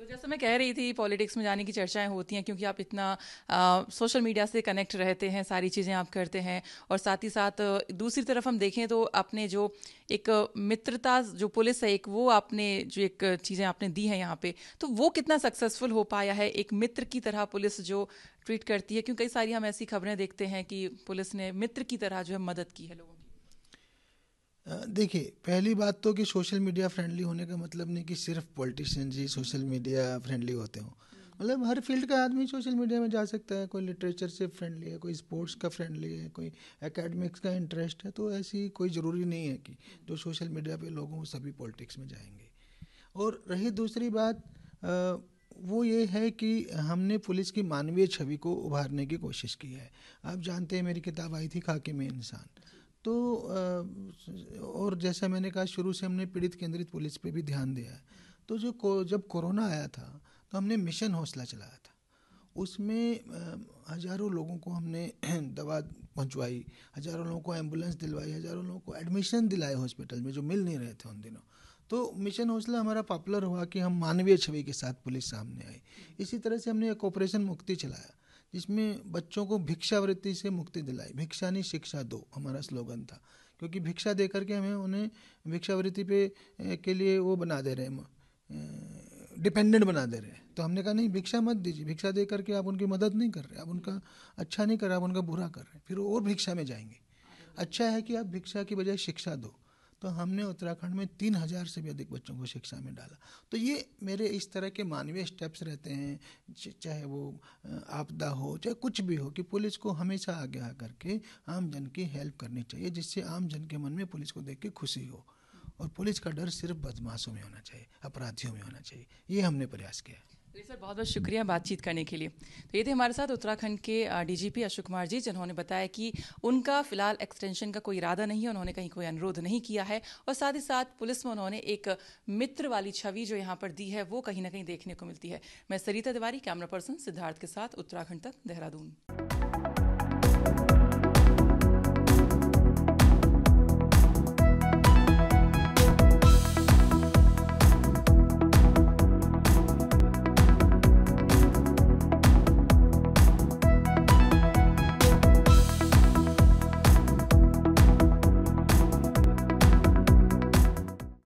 तो जैसे मैं कह रही थी पॉलिटिक्स में जाने की चर्चाएं होती हैं क्योंकि आप इतना आ, सोशल मीडिया से कनेक्ट रहते हैं सारी चीज़ें आप करते हैं और साथ ही साथ दूसरी तरफ हम देखें तो अपने जो एक मित्रता जो पुलिस है एक वो आपने जो एक चीज़ें आपने दी हैं यहाँ पे तो वो कितना सक्सेसफुल हो पाया है एक मित्र की तरह पुलिस जो ट्रीट करती है क्योंकि कई सारी हम ऐसी खबरें देखते हैं कि पुलिस ने मित्र की तरह जो है मदद की है लोगों देखिए पहली बात तो कि सोशल मीडिया फ्रेंडली होने का मतलब नहीं कि सिर्फ politician ji social media friendly होते हों मतलब हर फील्ड का आदमी सोशल मीडिया में जा सकता है कोई लिटरेचर से फ्रेंडली है कोई स्पोर्ट्स का फ्रेंडली है कोई एकेडमिक्स का इंटरेस्ट है तो ऐसी कोई ज़रूरी नहीं है कि जो सोशल मीडिया पे लोग हों सभी पॉलिटिक्स में जाएंगे और रही दूसरी बात वो ये है कि हमने पुलिस की मानवीय छवि को उभारने की कोशिश की है आप जानते हैं मेरी किताब आई थी खाके में इंसान तो और जैसा मैंने कहा शुरू से हमने पीड़ित केंद्रित पुलिस पे भी ध्यान दिया है तो जो को, जब कोरोना आया था तो हमने मिशन हौसला चलाया था उसमें हज़ारों लोगों को हमने दवा पहुंचवाई हज़ारों लोगों को एम्बुलेंस दिलवाई हज़ारों लोगों को एडमिशन दिलाए हॉस्पिटल में जो मिल नहीं रहे थे उन दिनों तो मिशन हौसला हमारा पॉपुलर हुआ कि हम मानवीय छवि के साथ पुलिस सामने आई इसी तरह से हमने एक ऑपरेशन मुक्ति चलाया जिसमें बच्चों को भिक्षावृत्ति से मुक्ति दिलाई भिक्षा नहीं शिक्षा दो हमारा स्लोगन था क्योंकि भिक्षा दे करके हमें उन्हें भिक्षावृत्ति पे के लिए वो बना दे रहे हैं डिपेंडेंट बना दे रहे हैं तो हमने कहा नहीं भिक्षा मत दीजिए भिक्षा दे करके आप उनकी मदद नहीं कर रहे आप उनका अच्छा नहीं कर रहे आप उनका बुरा कर रहे हैं फिर और भिक्षा में जाएंगे अच्छा है कि आप भिक्षा की बजाय शिक्षा दो तो हमने उत्तराखंड में तीन हज़ार से भी अधिक बच्चों को शिक्षा में डाला तो ये मेरे इस तरह के मानवीय स्टेप्स रहते हैं चाहे वो आपदा हो चाहे कुछ भी हो कि पुलिस को हमेशा आगे आ करके आम जन की हेल्प करनी चाहिए जिससे आम जन के मन में पुलिस को देख के खुशी हो और पुलिस का डर सिर्फ बदमाशों में होना चाहिए अपराधियों में होना चाहिए ये हमने प्रयास किया है जी सर बहुत बहुत शुक्रिया बातचीत करने के लिए तो ये थे हमारे साथ उत्तराखंड के डीजीपी अशोक कुमार जी जिन्होंने बताया कि उनका फिलहाल एक्सटेंशन का कोई इरादा नहीं है उन्होंने कहीं कोई अनुरोध नहीं किया है और साथ ही साथ पुलिस में उन्होंने एक मित्र वाली छवि जो यहाँ पर दी है वो कहीं ना कहीं देखने को मिलती है मैं सरिता तिवारी कैमरा पर्सन सिद्धार्थ के साथ उत्तराखंड तक देहरादून